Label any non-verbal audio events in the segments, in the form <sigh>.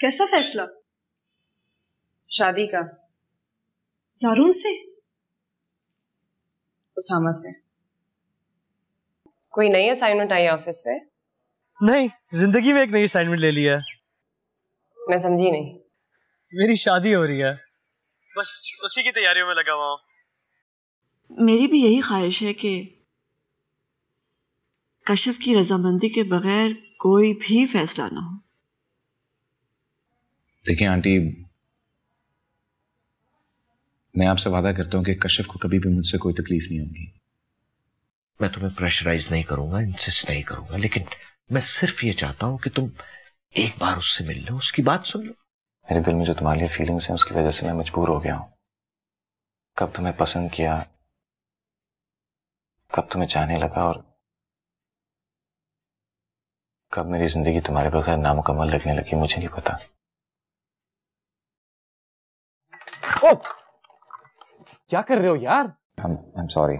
कैसा फैसला शादी का जारून से उसामा से कोई नई असाइनमेंट आई ऑफिस में नहीं जिंदगी में एक नई असाइनमेंट ले लिया मैं समझी नहीं मेरी शादी हो रही है बस उसी की तैयारियों में लगा हुआ मेरी भी यही ख्वाहिश है कि कश्यप की रजामंदी के बगैर कोई भी फैसला ना हो देखिए आंटी मैं आपसे वादा करता हूं कि कश्यप को कभी भी मुझसे कोई तकलीफ नहीं होगी मैं तुम्हें प्रेशराइज नहीं करूंगा इंसिस्ट नहीं करूंगा लेकिन मैं सिर्फ ये चाहता हूं कि तुम एक बार उससे मिल लो उसकी बात सुन लो मेरे दिल में जो तुम्हारे लिए फीलिंग्स हैं उसकी वजह से मैं मजबूर हो गया हूं कब तुम्हें पसंद किया कब तुम्हें चाहने लगा और कब मेरी जिंदगी तुम्हारे बगैर नामुकम्मल लगने लगी मुझे नहीं पता ओ oh! क्या कर रहे हो यार आई एम सॉरी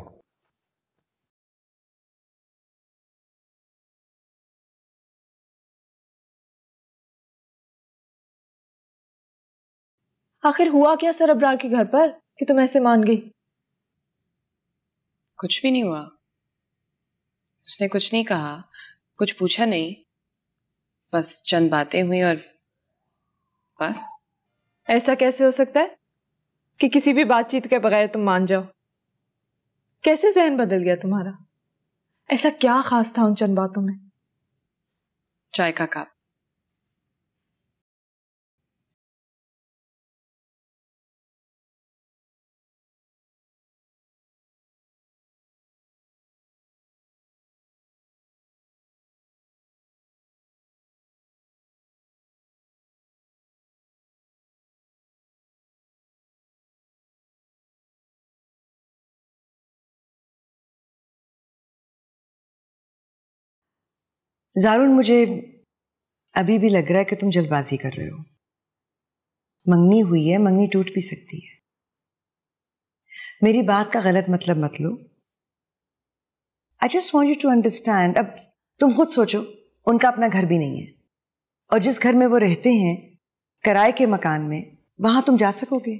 आखिर हुआ क्या सर अब्रार के घर पर कि तुम ऐसे मान गई कुछ भी नहीं हुआ उसने कुछ नहीं कहा कुछ पूछा नहीं बस चंद बातें हुई और बस ऐसा कैसे हो सकता है कि किसी भी बातचीत के बगैर तुम मान जाओ कैसे जहन बदल गया तुम्हारा ऐसा क्या खास था उन चंद बातों में चाय का कप जारून मुझे अभी भी लग रहा है कि तुम जल्दबाजी कर रहे हो मंगनी हुई है मंगनी टूट भी सकती है मेरी बात का गलत मतलब मत लो I just want you to understand अब तुम खुद सोचो उनका अपना घर भी नहीं है और जिस घर में वो रहते हैं किराए के मकान में वहां तुम जा सकोगे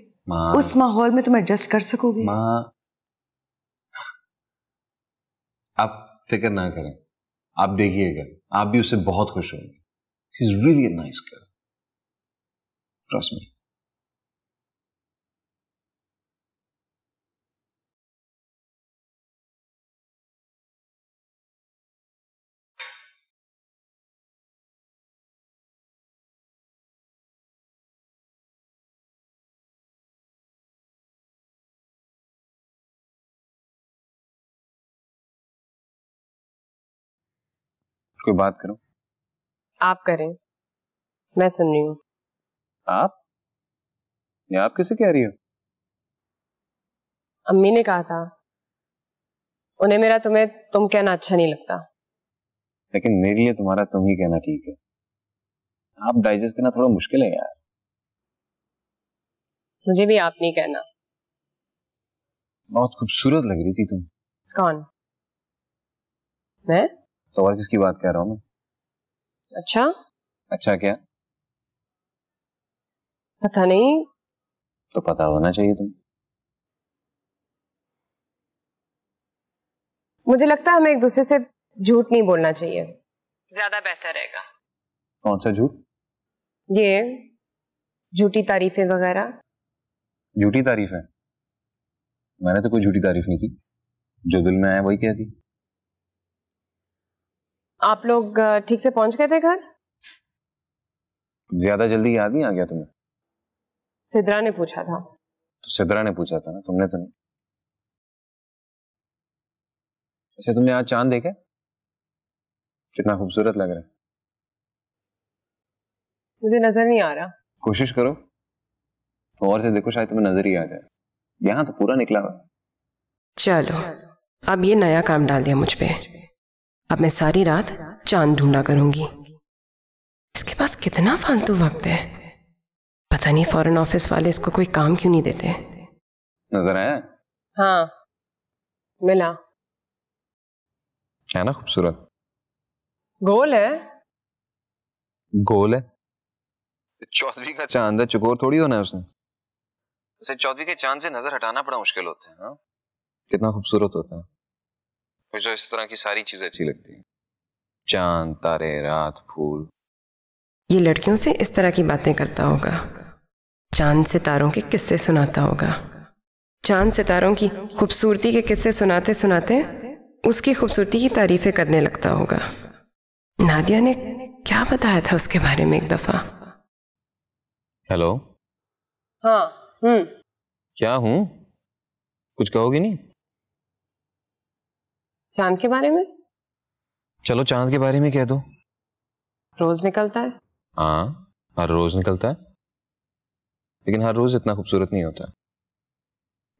उस माहौल में तुम एडजस्ट कर सकोगे अब आप फिक्र ना करें आप देखिएगा आप भी उससे बहुत खुश होंगे she is really nice girl trust me कोई बात करूं आप करें मैं सुन रही हूं आप ये आप किसे कह रही हो अम्मी ने कहा था उन्हें मेरा तुम्हें तुम कहना अच्छा नहीं लगता लेकिन मेरे लिए तुम्हारा तुम ही कहना ठीक है आप डाइजेस्ट करना थोड़ा मुश्किल है यार मुझे भी आप नहीं कहना बहुत खूबसूरत लग रही थी तुम कौन मैं तो और किसकी बात कह रहा हूँ मैं अच्छा अच्छा क्या पता नहीं तो पता होना चाहिए तुम मुझे लगता है हमें एक दूसरे से झूठ नहीं बोलना चाहिए ज्यादा बेहतर रहेगा कौन सा झूठ ये झूठी तारीफें वगैरह झूठी तारीफ है मैंने तो कोई झूठी तारीफ नहीं की जो दिल में आया वही कह दी आप लोग ठीक से पहुंच गए थे घर ज्यादा जल्दी याद नहीं आ गया तुम्हें सिद्रा ने पूछा था तो सिद्रा ने पूछा था ना तुमने तो नहीं वैसे तुमने आज चांद देखा कितना खूबसूरत लग रहा है मुझे नजर नहीं आ रहा कोशिश करो और से देखो शायद तुम्हें नजर ही आ जाए यहां तो पूरा निकला हुआ चलो अब ये नया काम डाल दिया मुझ पर अब मैं सारी रात चांद ढूंढा करूंगी इसके पास कितना फालतू वक्त है पता नहीं फॉरेन ऑफिस वाले इसको कोई काम क्यों नहीं देते नजर आया हाँ मिला है ना खूबसूरत गोल है गोल है चौधरी का चांद है चकोर थोड़ी होना है उसने उसे चौधरी के चांद से नजर हटाना बड़ा मुश्किल होता है हा? कितना खूबसूरत होता है मुझे इस तरह की सारी चीजें अच्छी लगती हैं चांद तारे रात फूल ये लड़कियों से इस तरह की बातें करता होगा चांद सितारों के किस्से सुनाता होगा चांद सितारों की खूबसूरती के किस्से सुनाते सुनाते उसकी खूबसूरती की तारीफें करने लगता होगा नादिया ने क्या बताया था उसके बारे में एक दफा हेलो हाँ हम्म क्या हूँ कुछ कहोगी नहीं चांद के बारे में चलो चांद के बारे में कह दो रोज निकलता है हाँ हर रोज निकलता है लेकिन हर रोज इतना खूबसूरत नहीं होता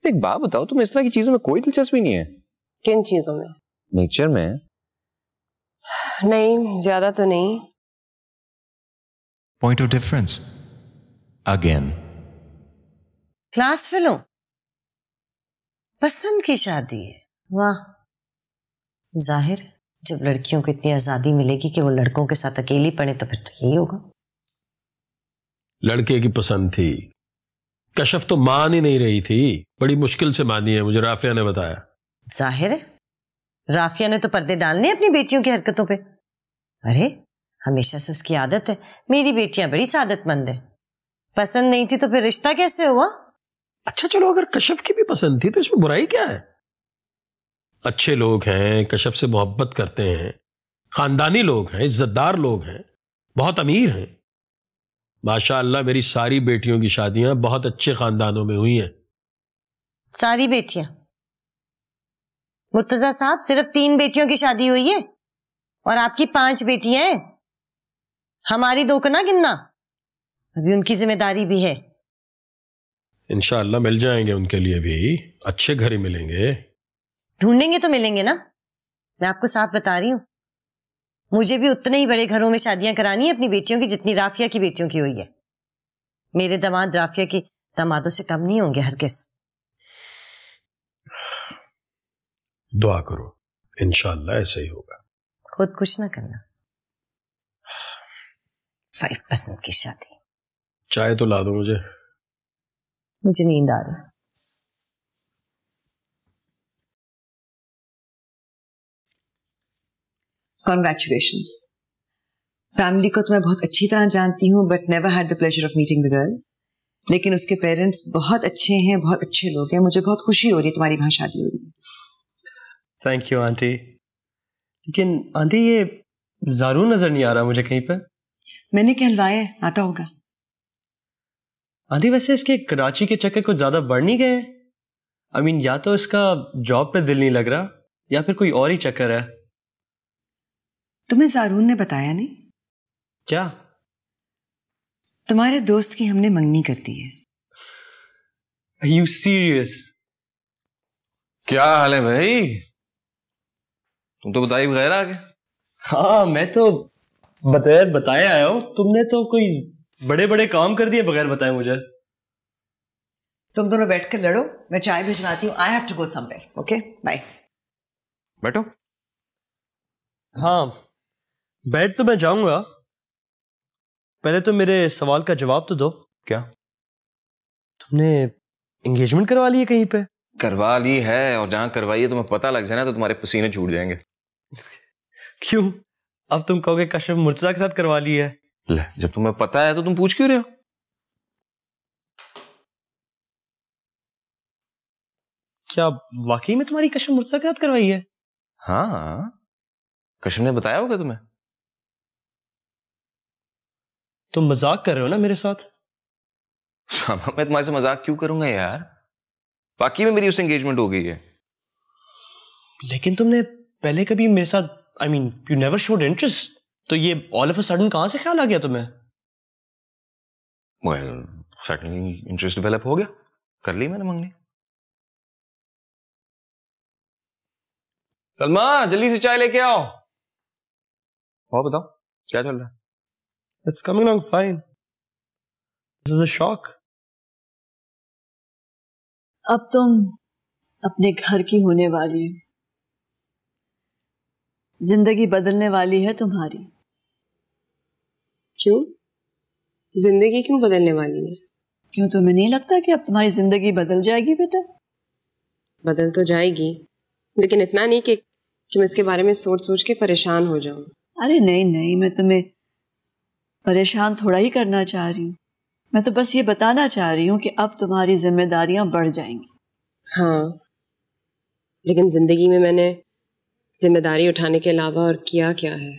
एक बात बताओ तुम इस तरह की चीजों में कोई दिलचस्पी नहीं है किन चीजों में नेचर में नहीं ज्यादा तो नहीं point of difference again class fellow पसंद की शादी है वाह जाहिर जब लड़कियों को इतनी आज़ादी मिलेगी कि वो लड़कों के साथ अकेली पड़े तो फिर तो यही होगा लड़के की पसंद थी कशफ तो मान ही नहीं रही थी बड़ी मुश्किल से मानी है मुझे राफिया ने बताया जाहिर है राफिया ने तो पर्दे डालने अपनी बेटियों की हरकतों पे अरे हमेशा से उसकी आदत है मेरी बेटियां बड़ी सादतमंद है पसंद नहीं थी तो फिर रिश्ता कैसे हुआ अच्छा चलो अगर कशफ की भी पसंद थी तो इसमें बुराई क्या है अच्छे लोग हैं कशफ से मोहब्बत करते हैं ख़ानदानी लोग हैं इज़्ज़तदार लोग हैं बहुत अमीर हैं माशाला मेरी सारी बेटियों की शादियां बहुत अच्छे ख़ानदानों में हुई हैं सारी बेटियां मुर्तज़ा साहब सिर्फ तीन बेटियों की शादी हुई है और आपकी पांच बेटियां हैं हमारी दो का ना गिनना अभी उनकी जिम्मेदारी भी है इनशाला मिल जाएंगे उनके लिए भी अच्छे घर ही मिलेंगे ढूंढेंगे तो मिलेंगे ना मैं आपको साफ बता रही हूं मुझे भी उतने ही बड़े घरों में शादियां करानी है अपनी बेटियों की जितनी राफिया की बेटियों की हुई है मेरे दामाद राफिया की दामादों से कम नहीं होंगे हर किस दुआ करो इनशाला ऐसा ही होगा खुद कुछ ना करना फाइव पसंद की शादी चाय तो ला दो मुझे मुझे नींद आ रही कॉन्ग्रेचुलेशन फैमिली को तो मैं बहुत अच्छी तरह जानती हूँ but never had the pleasure of meeting the girl लेकिन उसके पेरेंट्स बहुत अच्छे हैं बहुत अच्छे लोग हैं मुझे बहुत खुशी हो रही है तुम्हारी वहाँ शादी हो रही है थैंक यू आंटी लेकिन आंटी ये जारू नजर नहीं आ रहा मुझे कहीं पर मैंने कहलवाया आता होगा आंटी वैसे इसके कराची के चक्कर कुछ ज्यादा बढ़ नहीं गए आई I मीन mean, या तो इसका जॉब पे दिल नहीं लग रहा या फिर कोई और ही चक्कर है तुम्हें जारून ने बताया नहीं क्या तुम्हारे दोस्त की हमने मंगनी कर दी है Are you serious? क्या हाल है भाई तुम तो बताई बगैर आगे हाँ मैं तो बगैर बताए आया हूं तुमने तो कोई बड़े बड़े काम कर दिए बगैर बताए मुझे तुम दोनों बैठ कर लड़ो मैं चाय भिजवाती हूँ I have to go somewhere okay bye बैठो हाँ बैठ तो मैं जाऊंगा पहले तो मेरे सवाल का जवाब तो दो क्या तुमने एंगेजमेंट करवा ली है कहीं पे करवा ली है और जहां करवाई है तुम्हें पता लग जाए ना तो तुम्हारे पसीने छूट जाएंगे क्यों अब तुम कहोगे कश्यप मुर्जा के साथ करवा ली है ले, जब तुम्हें पता है तो तुम पूछ क्यों रहे हो क्या वाकई में तुम्हारी कश्यप मुर्जा के साथ करवाई है हाँ कश्यप ने बताया होगा तुम्हें तुम मजाक कर रहे हो ना मेरे साथ <laughs> मैं तुम्हारे से मजाक क्यों करूंगा यार बाकी में मेरी उससे एंगेजमेंट हो गई है लेकिन तुमने पहले कभी मेरे साथ I mean you never showed interest तो ये ऑल ऑफ अ सडन कहां से ख्याल आ गया तुम्हें वेल सडनली इंटरेस्ट डेवलप हो गया कर ली मैंने मंगनी सलमान जल्दी से चाय लेके आओ और बताओ क्या चल रहा है It's coming along fine. This is a shock. अब तुम अपने घर की होने वाली हो जिंदगी बदलने वाली है तुम्हारी क्यों जिंदगी क्यों बदलने वाली है क्यों तुम्हें नहीं लगता कि अब तुम्हारी जिंदगी बदल जाएगी बेटा बदल तो जाएगी लेकिन इतना नहीं कि तुम इसके बारे में सोच सोच के परेशान हो जाओ अरे नहीं नहीं मैं तुम्हें परेशान थोड़ा ही करना चाह रही हूँ मैं तो बस ये बताना चाह रही हूँ कि अब तुम्हारी जिम्मेदारियां बढ़ जाएंगी हाँ लेकिन जिंदगी में मैंने जिम्मेदारी उठाने के अलावा और किया क्या है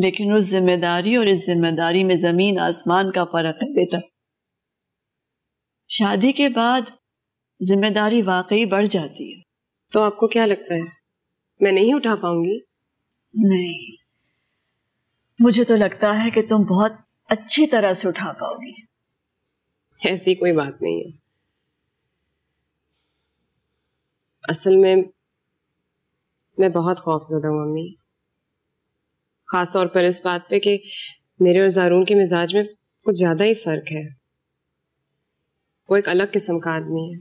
लेकिन उस जिम्मेदारी और इस जिम्मेदारी में जमीन आसमान का फर्क है बेटा शादी के बाद जिम्मेदारी वाकई बढ़ जाती है तो आपको क्या लगता है मैं नहीं उठा पाऊंगी नहीं मुझे तो लगता है कि तुम बहुत अच्छी तरह से उठा पाओगी ऐसी कोई बात नहीं है असल में मैं बहुत खौफजदा हूं मम्मी ख़ास तौर पर इस बात पे कि मेरे और जारून के मिजाज में कुछ ज़्यादा ही फ़र्क है वो एक अलग किस्म का आदमी है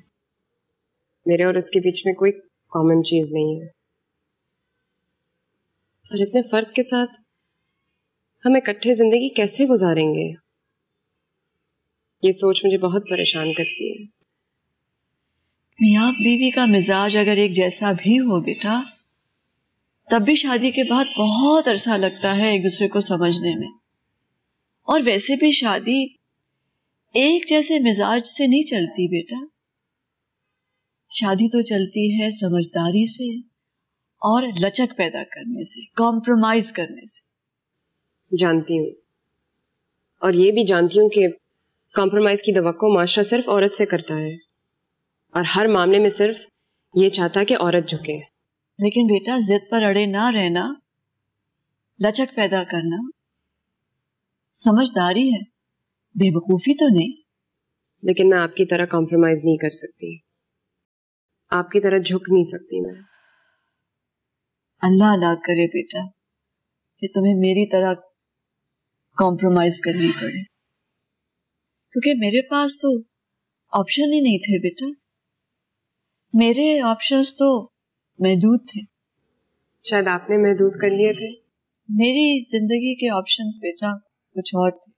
मेरे और उसके बीच में कोई कॉमन चीज़ नहीं है और इतने फ़र्क के साथ हम इकट्ठे ज़िंदगी कैसे गुजारेंगे ये सोच मुझे बहुत परेशान करती है मियाँ बीवी का मिजाज अगर एक जैसा भी हो बेटा तब भी शादी के बाद बहुत अरसा लगता है एक दूसरे को समझने में और वैसे भी शादी एक जैसे मिजाज से नहीं चलती बेटा शादी तो चलती है समझदारी से और लचक पैदा करने से कॉम्प्रोमाइज करने से जानती हूँ और ये भी जानती हूँ कि कॉम्प्रोमाइज़ की तो माशा सिर्फ औरत से करता है और हर मामले में सिर्फ ये चाहता है कि औरत झुके लेकिन बेटा जिद पर अड़े ना रहना लचक पैदा करना समझदारी है बेवकूफ़ी तो नहीं लेकिन मैं आपकी तरह कॉम्प्रोमाइज नहीं कर सकती आपकी तरह झुक नहीं सकती मैं अल्लाह ना करे बेटा कि तुम्हें मेरी तरह कॉम्प्रोमाइज करनी पड़े क्योंकि मेरे पास तो ऑप्शन ही नहीं थे बेटा मेरे ऑप्शंस तो महदूद थे शायद आपने महदूद कर लिए थे मेरी जिंदगी के ऑप्शंस बेटा कुछ और थे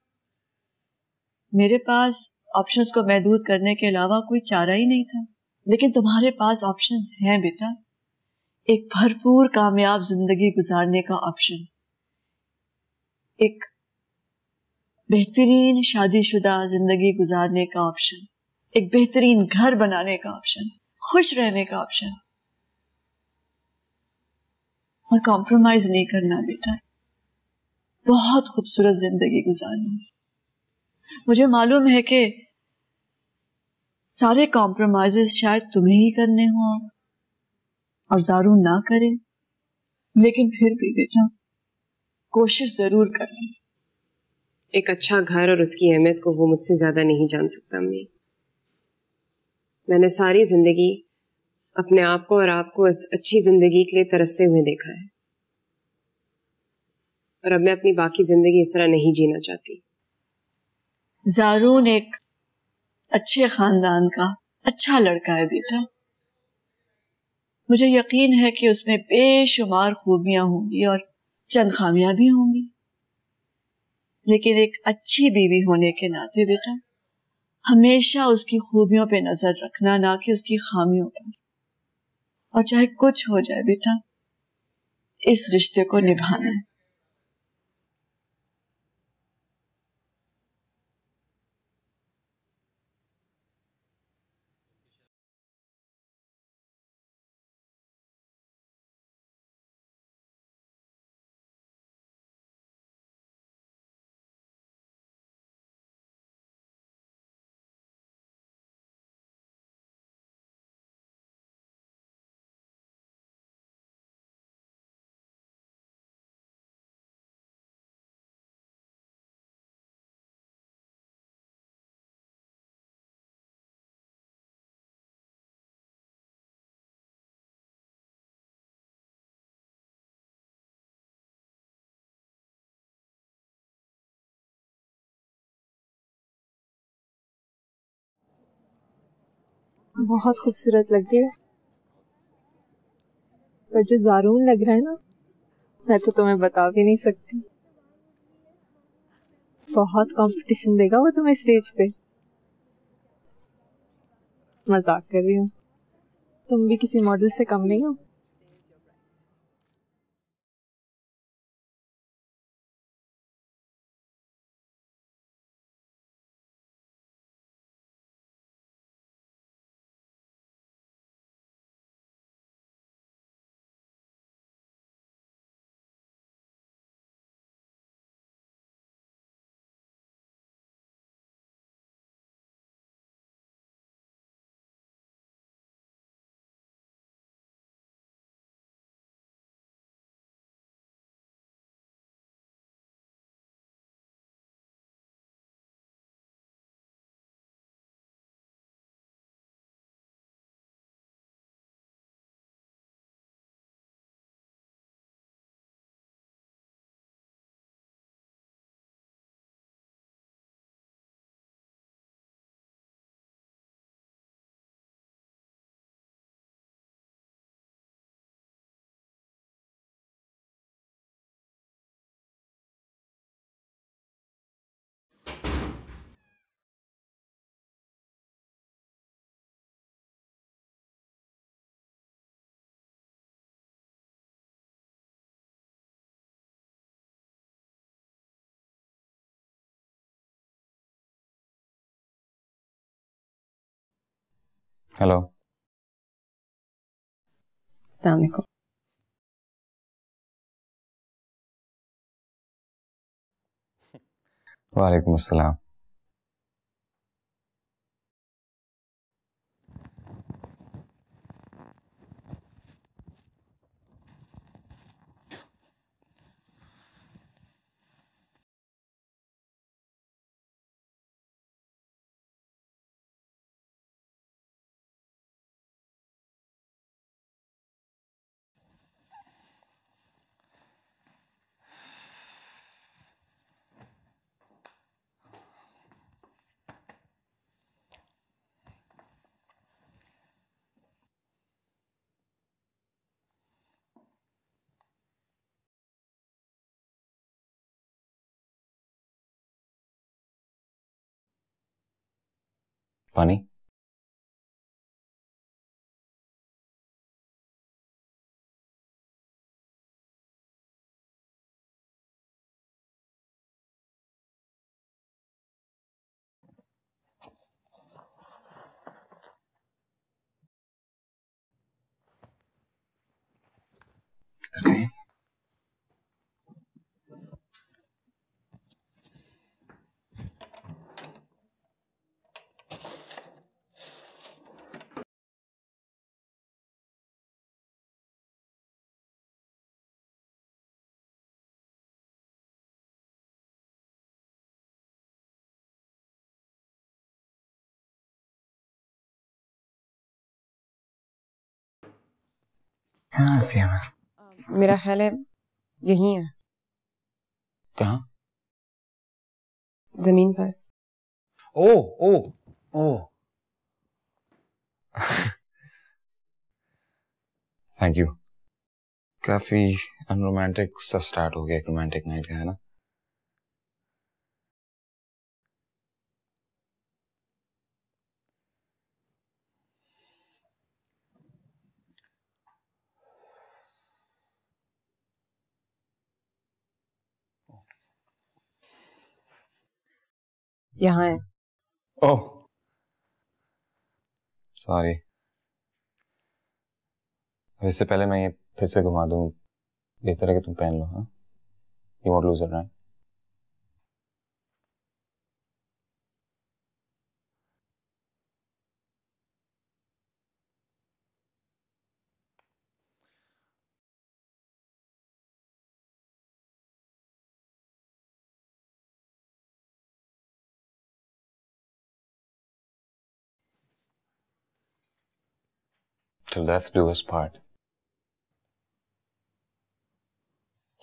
मेरे पास ऑप्शंस को महदूद करने के अलावा कोई चारा ही नहीं था लेकिन तुम्हारे पास ऑप्शंस हैं बेटा एक भरपूर कामयाब जिंदगी गुजारने का ऑप्शन एक बेहतरीन शादीशुदा जिंदगी गुजारने का ऑप्शन एक बेहतरीन घर बनाने का ऑप्शन खुश रहने का ऑप्शन और कॉम्प्रोमाइज नहीं करना बेटा बहुत खूबसूरत जिंदगी गुजारना मुझे मालूम है कि सारे कॉम्प्रोमाइज शायद तुम्हें ही करने हों और जारू ना करें लेकिन फिर भी बेटा कोशिश जरूर करना एक अच्छा घर और उसकी अहमियत को वो मुझसे ज़्यादा नहीं जान सकता अम्मी मैंने सारी ज़िंदगी अपने आप को और आपको इस अच्छी ज़िंदगी के लिए तरसते हुए देखा है और अब मैं अपनी बाकी ज़िंदगी इस तरह नहीं जीना चाहती जारून एक अच्छे खानदान का अच्छा लड़का है बेटा मुझे यकीन है कि उसमें बेशुमार खूबियां होंगी और चंद खामियां भी होंगी लेकिन एक अच्छी बीवी होने के नाते बेटा हमेशा उसकी खूबियों पे नजर रखना ना कि उसकी खामियों पर और चाहे कुछ हो जाए बेटा इस रिश्ते को निभाना बहुत खूबसूरत लग रही है पर जो जारून लग रहा है ना मैं तो तुम्हें बता भी नहीं सकती बहुत कंपटीशन देगा वो तुम्हें स्टेज पे मजाक कर रही हूँ तुम भी किसी मॉडल से कम नहीं हो हेलो अलैक्म वालेकुम अस्सलाम Funny. कहाँ मेरा ख्याल है यही है कहाँ जमीन पर oh oh oh thank you काफी अनरोमांटिक सा स्टार्ट हो गया एक रोमांटिक नाइट का है ना यहाँ है ओह सॉरी इससे पहले मैं ये फिर से घुमा दूँ बेहतर है कि तुम पहन लो हाँ you want lose it right till death do us part.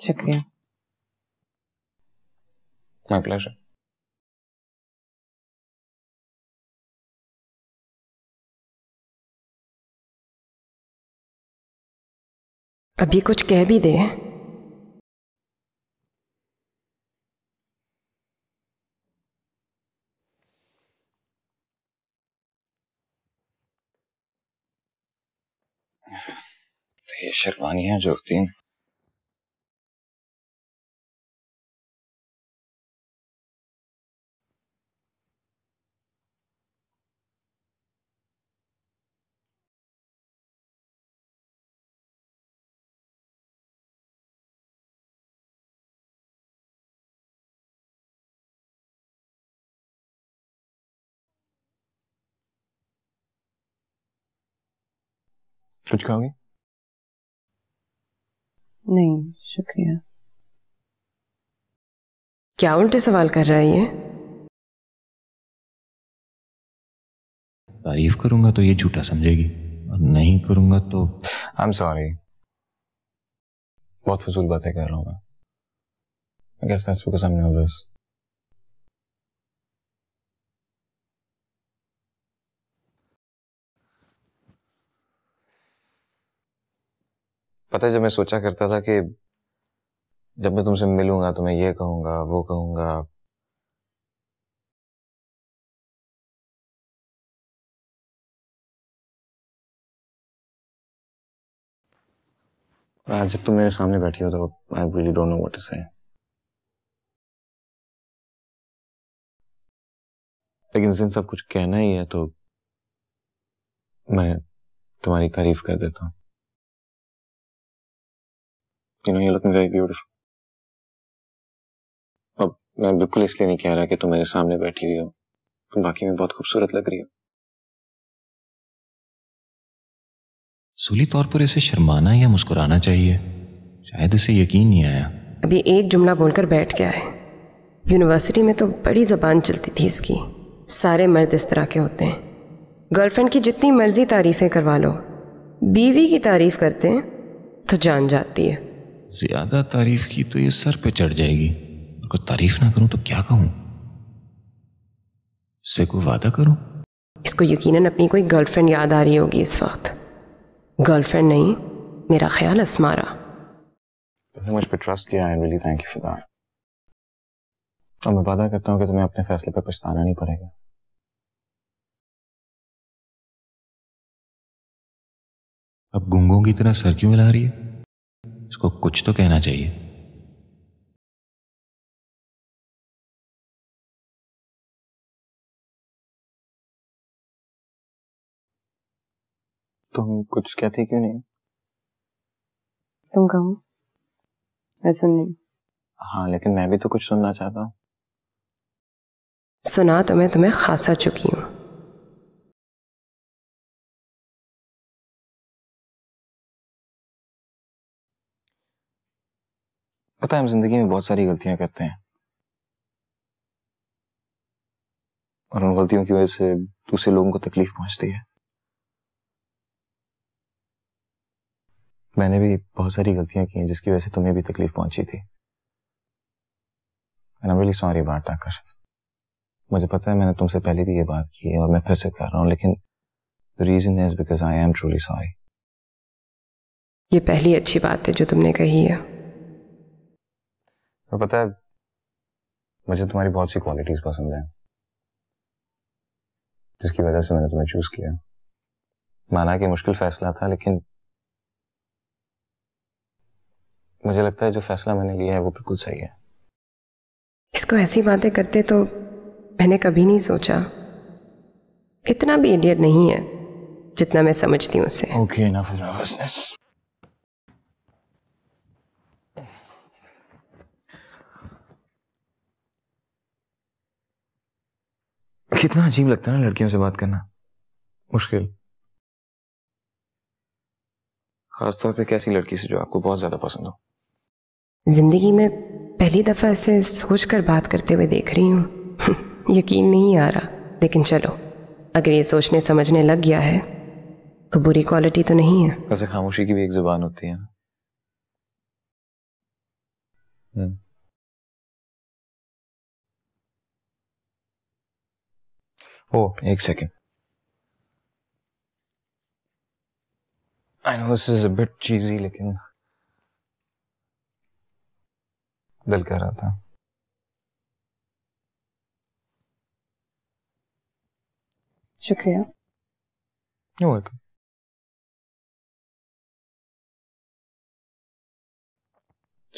शुक्रिया My pleasure. अब ये कुछ कह भी दे तो ये है जो तीन कुछ कहोगे नहीं शुक्रिया क्या उल्टे सवाल कर रहा है ये तारीफ करूंगा तो ये झूठा समझेगी और नहीं करूंगा तो आई एम सॉरी बहुत फजूल बातें कर रहा हूं मैं आई गेस दैट्स पता है जब मैं सोचा करता था कि जब मैं तुमसे मिलूंगा तो मैं ये कहूंगा वो कहूंगा आज जब तुम मेरे सामने बैठी हो तो I really don't know what to say लेकिन जिन सब कुछ कहना ही है तो मैं तुम्हारी तारीफ कर देता हूं You know, you're looking very beautiful. अब मैं बिल्कुल इसलिए नहीं कह रहा कि तुम मेरे सामने बैठी हुई हो तुम बाकी में बहुत खूबसूरत लग रही हो सुली तौर पर इसे शर्माना या मुस्कुराना चाहिए शायद इसे यकीन नहीं आया अभी एक जुमला बोलकर बैठ गया है यूनिवर्सिटी में तो बड़ी जबान चलती थी इसकी सारे मर्द इस तरह के होते हैं गर्लफ्रेंड की जितनी मर्जी तारीफें करवा लो बीवी की तारीफ करते हैं तो जान जाती है ज़्यादा तारीफ की तो ये सर पे चढ़ जाएगी और कोई तारीफ ना करूं तो क्या कहूं इससे कोई वादा करूं इसको यकीनन अपनी कोई गर्लफ्रेंड याद आ रही होगी इस वक्त गर्लफ्रेंड नहीं मेरा ख्याल असमारा मुझ पर ट्रस्ट किया I really thank you for that और मैं वादा करता हूँ कि तुम्हें अपने फैसले पर पछताना नहीं पड़ेगा अब गुंगों की तरह सर क्यों हिला रही है उसको कुछ तो कहना चाहिए तुम कुछ कहते क्यों नहीं तुम कहो मैं सुन रही हाँ लेकिन मैं भी तो कुछ सुनना चाहता हूँ सुना तो मैं तुम्हें खासा चुकी हूँ पता है हम जिंदगी में बहुत सारी गलतियां करते हैं और उन गलतियों की वजह से दूसरे लोगों को तकलीफ पहुंचती है मैंने भी बहुत सारी गलतियां की हैं जिसकी वजह से तुम्हें भी तकलीफ पहुंची थी रियली सॉरी बात आकाश मुझे पता है मैंने तुमसे पहले भी ये बात की है और मैं फिर से कह रहा हूं लेकिन reason is because I am truly sorry ये पहली अच्छी बात है जो तुमने कही है और पता है मुझे तुम्हारी बहुत सी क्वालिटीज पसंद है जिसकी वजह से मैंने तुम्हें चूज किया माना कि मुश्किल फैसला था लेकिन मुझे लगता है जो फैसला मैंने लिया है वो बिल्कुल सही है इसको ऐसी बातें करते तो मैंने कभी नहीं सोचा इतना भी इडियट नहीं है जितना मैं समझती हूँ उसे ओके इनफ कितना अजीब लगता है ना लड़कियों से बात करना मुश्किल खासतौर पे कैसी लड़की से जो आपको बहुत ज्यादा पसंद हो जिंदगी में पहली दफा ऐसे सोच कर बात करते हुए देख रही हूँ <laughs> यकीन नहीं आ रहा लेकिन चलो अगर ये सोचने समझने लग गया है तो बुरी क्वालिटी तो नहीं है वैसे खामोशी की भी एक जुबान होती है ना हम्म। ओ oh, एक second I know this is a bit cheesy लेकिन दिल कर रहा था शुक्रिया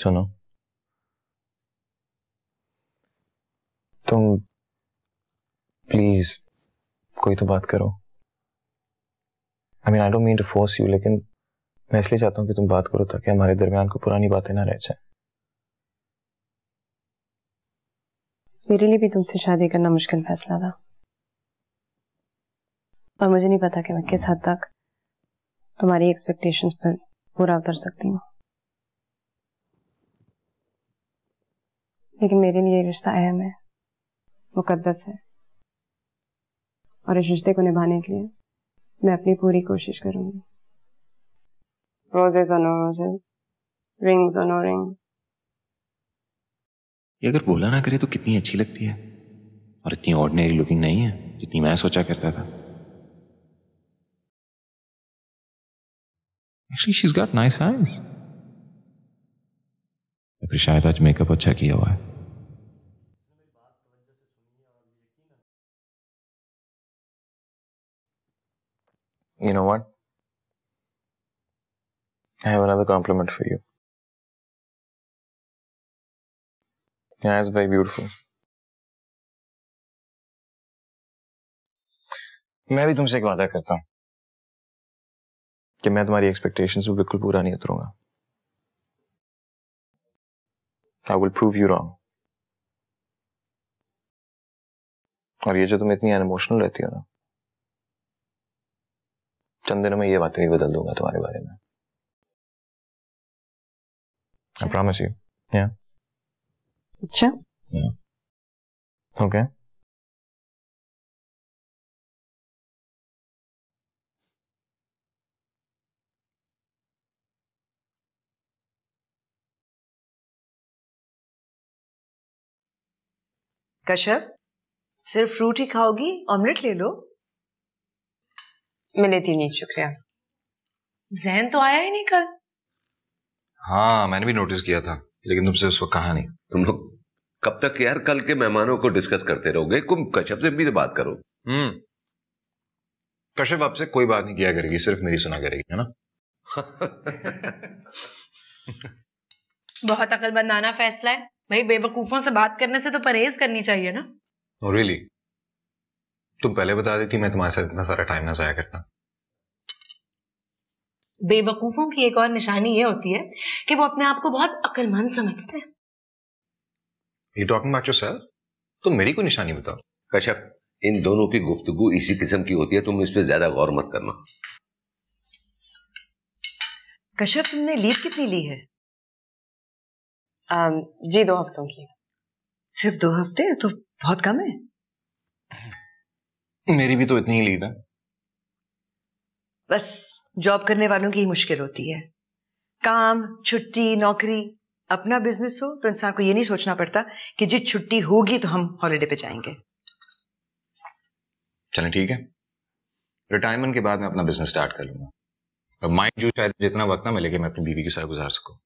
सुनो तुम प्लीज कोई तो बात करो I mean I don't mean to force you लेकिन मैं इसलिए चाहता हूँ कि तुम बात करो ताकि हमारे दरमियान को पुरानी बातें ना रह जाए मेरे लिए भी तुमसे शादी करना मुश्किल फैसला था पर मुझे नहीं पता कि मैं किस हद तक तुम्हारी एक्सपेक्टेशंस पर पूरा उतर सकती हूँ लेकिन मेरे लिए रिश्ता अहम है मुकद्दस है और इस रिश्ते को निभाने के लिए मैं अपनी पूरी कोशिश करूंगी रोजेज और no roses rings no rings ये अगर बोला ना करे तो कितनी अच्छी लगती है और इतनी ऑर्डिनरी लुकिंग नहीं है जितनी मैं सोचा करता था actually she is got nice eyes शायद आज मेकअप अच्छा किया हुआ है You know what? I have another compliment for you. Your eyes are very beautiful. मैं भी तुमसे एक वादा करता हूं कि मैं तुम्हारी एक्सपेक्टेशन को बिल्कुल पूरा नहीं उतरूंगा I will prove you wrong और ये जो तुम इतनी अनमोशनल रहती हो ना चंद दिनों में ये बातें भी बदल दूंगा तुम्हारे बारे में I promise you. Yeah. अच्छा yeah. Okay. कश्यप सिर्फ फ्रूट ही खाओगी ऑमलेट ले लो मिले थी नहीं शुक्रिया जहन तो आया ही नहीं कल हाँ मैंने भी नोटिस किया था लेकिन तुमसे उस वक्त कहा नहीं तुम लोग कब तक यार कल के मेहमानों को डिस्कस करते रहोगे तुम कश्यप से भी तो बात करो हम्म कश्यप आपसे कोई बात नहीं किया करेगी सिर्फ मेरी सुना करेगी है ना बहुत अकलबंदाना फैसला है भाई बेवकूफों से बात करने से तो परहेज करनी चाहिए ना रियली oh, really? तुम पहले बता देती मैं तुम्हारे साथ इतना सारा टाइम ना जाया करता बेवकूफों की एक और निशानी ये होती है कि वो अपने आप को बहुत अकलमंद समझते हैं यू टॉकिंग अबाउट योरसेल्फ तुम मेरी कोई निशानी बताओ कश्यप इन दोनों की गुफ्तगु इसी किस्म की होती है तुम इस पर ज्यादा गौर मत करना कश्यप तुमने लीव कितनी ली है जी दो हफ्तों की सिर्फ दो हफ्ते तो बहुत कम है मेरी भी तो इतनी ही लीड है बस जॉब करने वालों की ही मुश्किल होती है काम छुट्टी नौकरी अपना बिजनेस हो तो इंसान को ये नहीं सोचना पड़ता कि जी छुट्टी होगी तो हम हॉलिडे पे जाएंगे चलें ठीक है रिटायरमेंट के बाद मैं अपना बिजनेस स्टार्ट कर लूंगा और माइंड जो शायद जितना वक्त ना मिलेगा मैं अपनी बीवी के साथ गुजार सकूं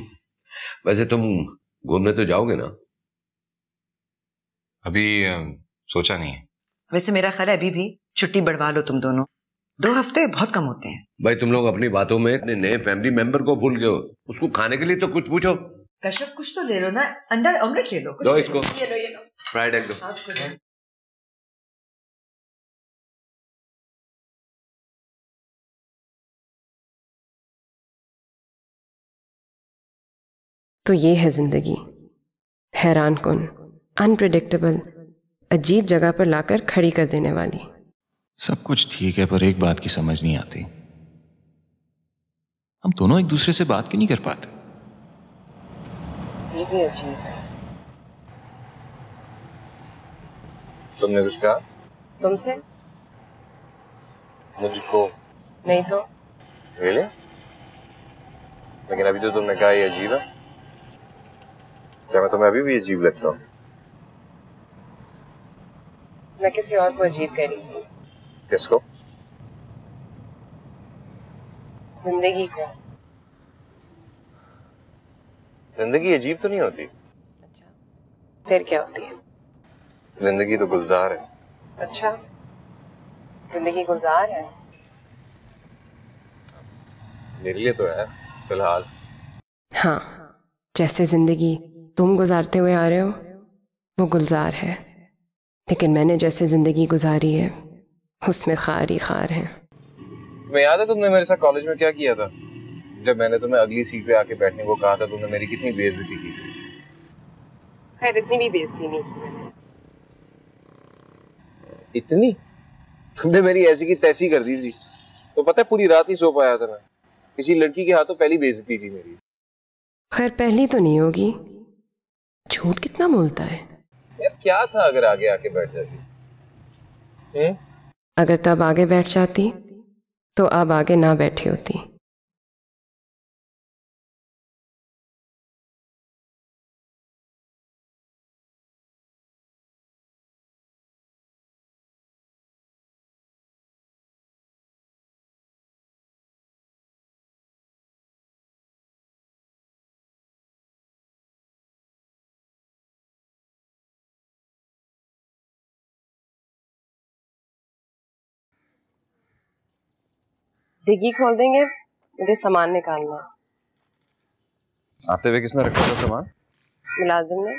<laughs> वैसे तुम घूमने तो जाओगे ना अभी सोचा नहीं है वैसे मेरा ख्याल है अभी भी छुट्टी बढ़वा लो तुम दोनों दो हफ्ते बहुत कम होते हैं भाई तुम लोग अपनी बातों में इतने नए फैमिली मेंबर को भूल गए हो उसको खाने के लिए तो कुछ पूछो कश्यप कुछ तो ले लो ना अंडा ऑमलेट ले लो कुछ दो इसको ये लो ये लो फ्राइड एग दो हाँ, तो ये है जिंदगी हैरान कौन अनप्रडिक्टेबल अजीब जगह पर लाकर खड़ी कर देने वाली सब कुछ ठीक है पर एक बात की समझ नहीं आती हम दोनों एक दूसरे से बात क्यों नहीं कर पाते ये भी अजीब है तुमने कुछ कहा तुमसे मुझको नहीं तो really? लेकिन अभी तो तुमने कहा ये अजीब है क्या मैं तुम्हें अभी भी अजीब लगता हूँ मैं किसी और को अजीब कह रही हूँ किसको जिंदगी को जिंदगी अजीब तो नहीं होती अच्छा फिर क्या होती है जिंदगी तो गुलजार है अच्छा जिंदगी गुलजार है मेरे लिए तो है फिलहाल हाँ जैसे जिंदगी तुम गुजारते हुए आ रहे हो वो गुलजार है लेकिन मैंने जैसे ज़िंदगी गुजारी है उसमें खार ही खार है तुम्हें याद है तुमने मेरे साथ कॉलेज में क्या किया था जब मैंने तुम्हें अगली सीट पे आके बैठने को कहा था तुमने मेरी कितनी बेइज्जती की खैर इतनी भी बेइज्जती नहीं की इतनी तुमने मेरी ऐसी की तैसी कर दी थी तो पता है पूरी रात नहीं सो पाया था मैं किसी लड़की के हाथों पहली बेइज्जती थी मेरी खैर पहली तो नहीं होगी झूठ कितना बोलता है क्या था अगर आगे आके बैठ जाती हुँ? हम्म? अगर तब आगे बैठ जाती तो अब आगे ना बैठी होती डिग्गी खोल देंगे मुझे सामान निकालना आते हुए किसने रखा था सामान मुलाजिम ने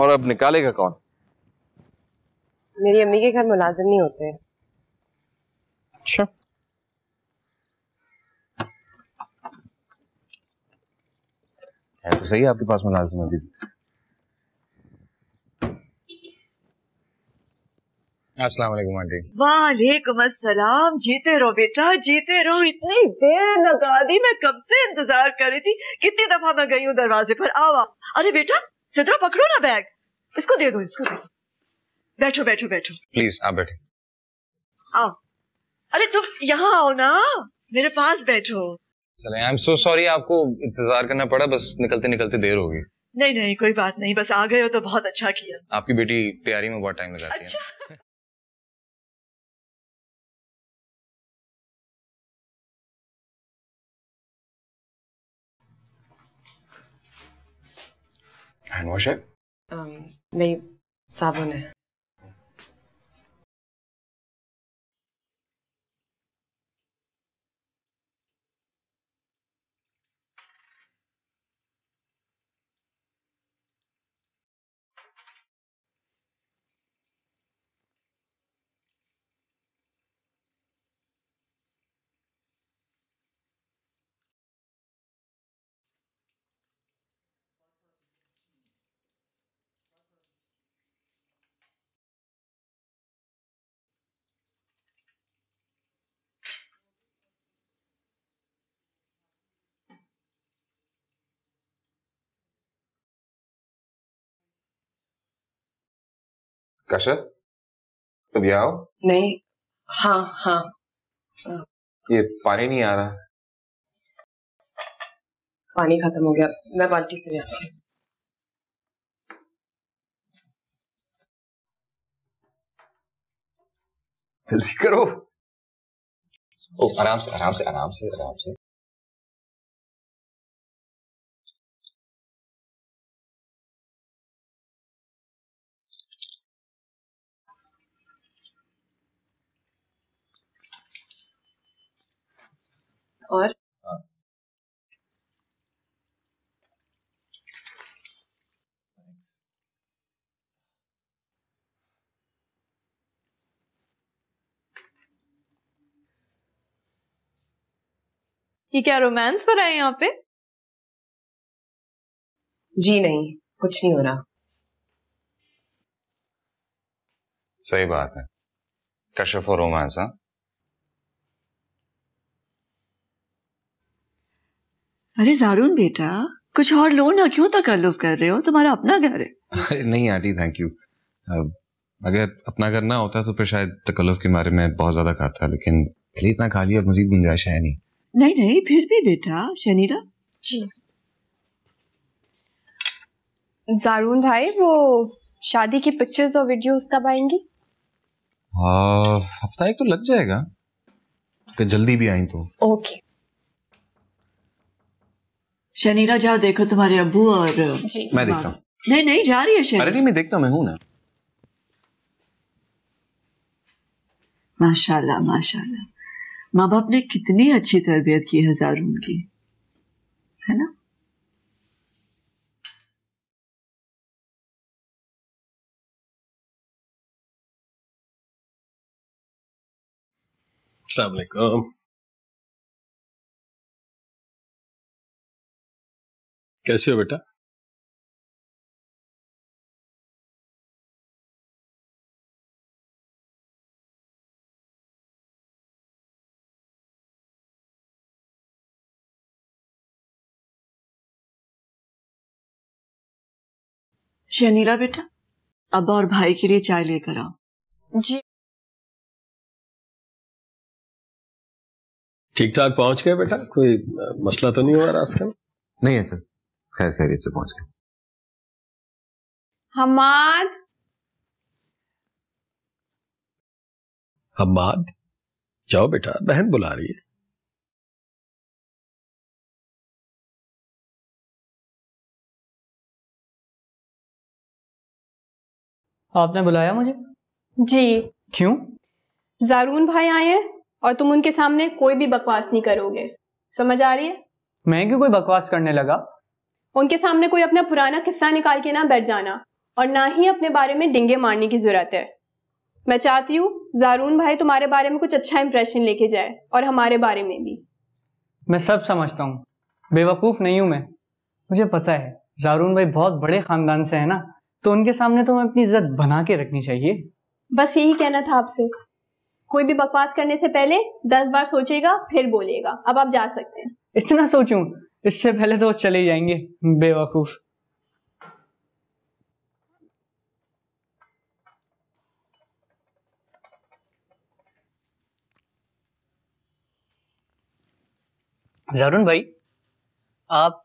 और अब निकालेगा कौन मेरी अम्मी के घर मुलाजिम नहीं होते अच्छा है तो सही आपके पास मुलाजिम है दीदी अस्सलाम वालेकुम आंटी वालेकुम अस्सलाम जीते रहो बेटा जीते रहो इतनी देर लगा दी मैं कब से इंतजार कर रही थी कितनी दफा मैं गई हूँ दरवाजे पर आवा अरे बेटा सिद्रा पकड़ो ना बैग इसको दे दो इसको दे दो बैठो बैठो बैठो प्लीज आप बैठे आओ अरे तुम यहाँ आओ ना मेरे पास बैठो चले आई एम सो सॉरी आपको इंतजार करना पड़ा बस निकलते निकलते देर होगी नहीं नहीं कोई बात नहीं बस आ गए हो तो बहुत अच्छा किया आपकी बेटी तैयारी में बहुत टाइम लगाती अच्छा? Hangosek? Um, négy szávon. Kashaf तुम यहाँ हो नहीं हाँ हाँ ये पानी नहीं आ रहा पानी खत्म हो गया मैं बाल्टी से जाती हूँ जल्दी करो ओ आराम से आराम से आराम से आराम से और ये क्या रोमांस हो रहा है यहाँ पे जी नहीं कुछ नहीं हो रहा सही बात है कश्यप और रोमांस हाँ अरे जारून बेटा कुछ और लो ना क्यों तकल्लुफ कर रहे हो तुम्हारा अपना घर है अरे <laughs> नहीं आंटी थैंक यू अगर अपना घर ना होता तो फिर शायद तकल्लुफ के बारे में बहुत ज्यादा खाता लेकिन पहले इतना खा लिया मजीद गुंजाइश है नहीं नहीं नहीं फिर भी बेटा शनीरा जी जारून भाई वो शादी की पिक्चर्स और वीडियोस कब आएंगी हाँ, हफ्ता एक तो लग जाएगा जल्दी भी आई तो ओके okay. शनीरा जाओ देखो तुम्हारे अबू और जी मैं देखता हूँ नहीं नहीं जा रही है शनी। अरे नहीं मैं देखता हूँ मैं हूं ना माशाल्लाह माशाल्लाह माँ बाप ने कितनी अच्छी तरबियत की हजार उनकी है ना सलाम अलैकुम कैसे हो बेटा शनीला बेटा अब और भाई के लिए चाय लेकर आओ जी ठीक ठाक पहुंच गए बेटा कोई मसला तो नहीं हुआ रास्ते में नहीं अंकल खैर खैरियत से पहुंच गए हमाद हमाद जाओ बेटा बहन बुला रही है आपने बुलाया मुझे जी क्यों जारून भाई आए हैं और तुम उनके सामने कोई भी बकवास नहीं करोगे समझ आ रही है मैं क्यों कोई बकवास करने लगा उनके सामने कोई अपना पुराना किस्सा निकाल के ना बैठ जाना और ना ही अपने बारे में डिंगे मारने की जरूरत है मैं चाहती हूँ जारून भाई तुम्हारे बारे में कुछ अच्छा इंप्रेशन लेके जाए और हमारे बारे में भी मैं सब समझता हूँ बेवकूफ़ नहीं हूँ मैं मुझे पता है जारून भाई बहुत बड़े खानदान से है ना तो उनके सामने तो मैं अपनी इज्जत बना के रखनी चाहिए बस यही कहना था आपसे कोई भी बकवास करने से पहले दस बार सोचेगा फिर बोलेगा अब आप जा सकते हैं इतना सोचूं इससे पहले तो वो चले जाएंगे बेवकूफ जरुण भाई आप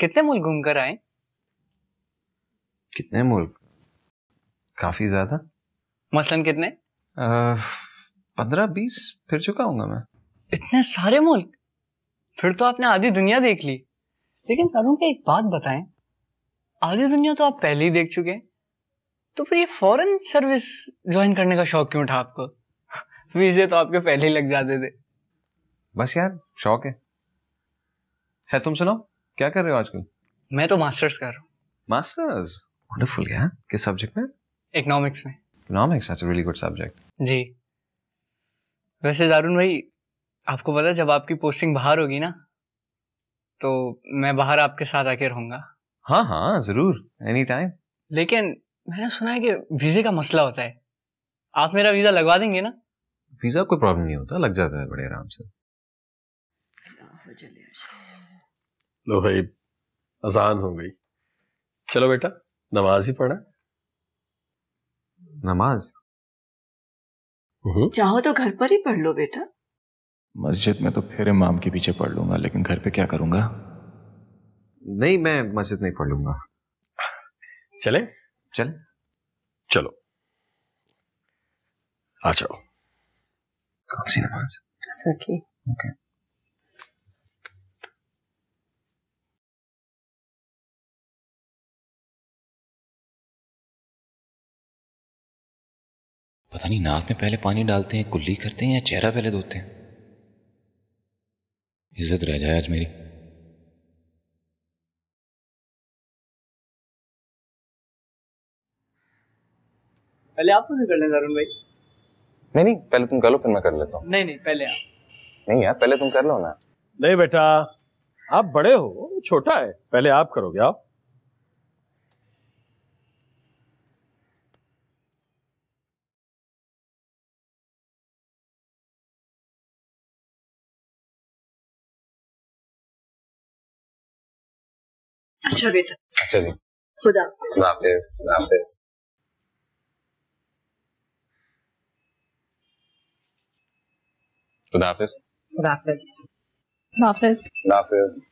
कितने मुल्क घूमकर आए कितने मुल्क काफी ज्यादा मसलन कितने पंद्रह बीस फिर चुका हूंगा मैं इतने सारे मुल्क फिर तो आपने आधी दुनिया देख ली लेकिन तरुण का एक बात बताएं आधी दुनिया तो आप पहले ही देख चुके हैं तो फिर ये फॉरेन सर्विस ज्वाइन करने का शौक क्यों उठा आपको <laughs> वीजे तो आपके पहले ही लग जाते थे बस यार शौक है है तुम सुनो क्या कर रहे हो आजकल मैं तो मास्टर्स कर रहा हूँ मास्टर्स वंडरफुल यार किस सब्जेक्ट में इकोनॉमिक्स में economics that's a really good subject जी वैसे दारुण भाई आपको पता जब आपकी पोस्टिंग बाहर होगी ना तो मैं बाहर आपके साथ आके रहूंगा हाँ हाँ जरूर एनी टाइम लेकिन मैंने सुना है कि वीजे का मसला होता है आप मेरा वीजा लगवा देंगे ना वीजा कोई प्रॉब्लम नहीं होता लग जाता है बड़े आराम से लो भाई अजान हो गई चलो बेटा नमाज ही पढ़ा नमाज हम्म। चाहो तो घर पर ही पढ़ लो बेटा मस्जिद में तो फिर इमाम के पीछे पढ़ लूंगा लेकिन घर पे क्या करूंगा नहीं मैं मस्जिद नहीं पढ़ लूंगा चले चले चलो आ जाओ कौन सी नमाज असर की ओके पता नहीं नाक में पहले पानी डालते हैं कुल्ली करते हैं या चेहरा पहले धोते हैं इज्जत रह जाए आज मेरी पहले आप मुझे कर लें अरुण भाई नहीं नहीं पहले तुम कर लो फिर मैं कर लेता हूँ नहीं नहीं पहले आप नहीं यार पहले तुम कर लो ना नहीं बेटा आप बड़े हो छोटा है पहले आप करोगे आप अच्छा बेटा अच्छा जी खुदा खुदा खुदा खुदाफिज खुदाफिज खुदाफिज खुदाफिज